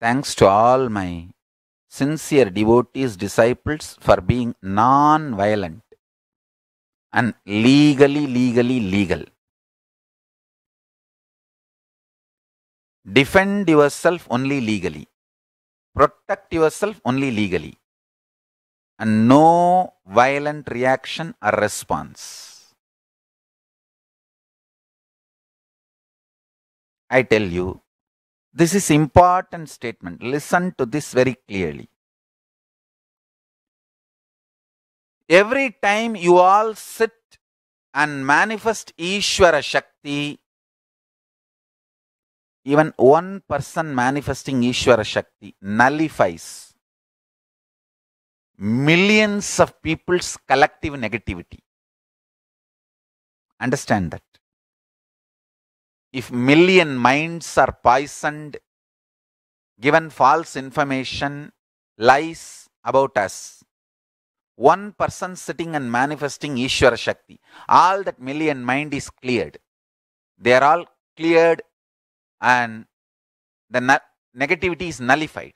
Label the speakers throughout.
Speaker 1: Thanks to all my sincere devotees, disciples for being non-violent and legally, legally legal.
Speaker 2: Defend yourself only legally. Protect yourself only legally. And no violent reaction or response. I tell you, this is important statement. Listen to this very clearly. Every
Speaker 1: time you all sit and manifest Ishvara Shakti, even one person manifesting Ishvara Shakti nullifies millions of people's collective
Speaker 2: negativity.
Speaker 3: Understand that
Speaker 1: if million minds are poisoned, given false information, lies about us, one person sitting and manifesting Ishwara Shakti, all that million mind is cleared. They are all
Speaker 3: cleared and the negativity is nullified.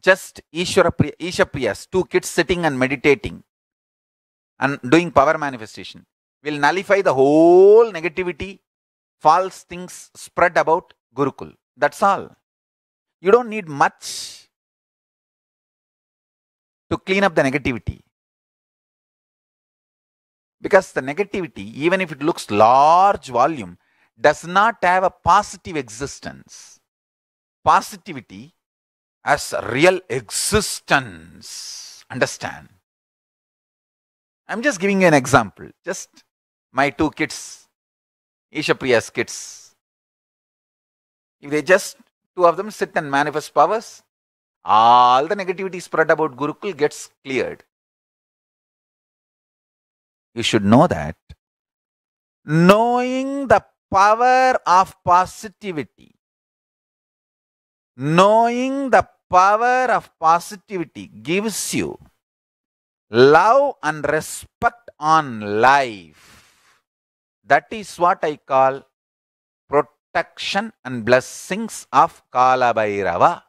Speaker 3: Just Ishwara Priyas, two kids sitting and meditating, and
Speaker 1: doing power manifestation will nullify the whole negativity, false
Speaker 3: things spread about Gurukul. That's all. You don't need much to clean up the negativity.
Speaker 1: Because the negativity, even if it looks large volume, does not have a positive existence. Positivity as real existence. Understand? I'm just giving you an example. Just my two kids, Ishapriya's kids. If they just, two of them sit and manifest powers,
Speaker 2: all the negativity spread about Gurukul gets cleared. You should know that. Knowing the power
Speaker 1: of positivity, knowing the power of positivity gives you love and respect on life. That is what I call
Speaker 3: protection and blessings of Kala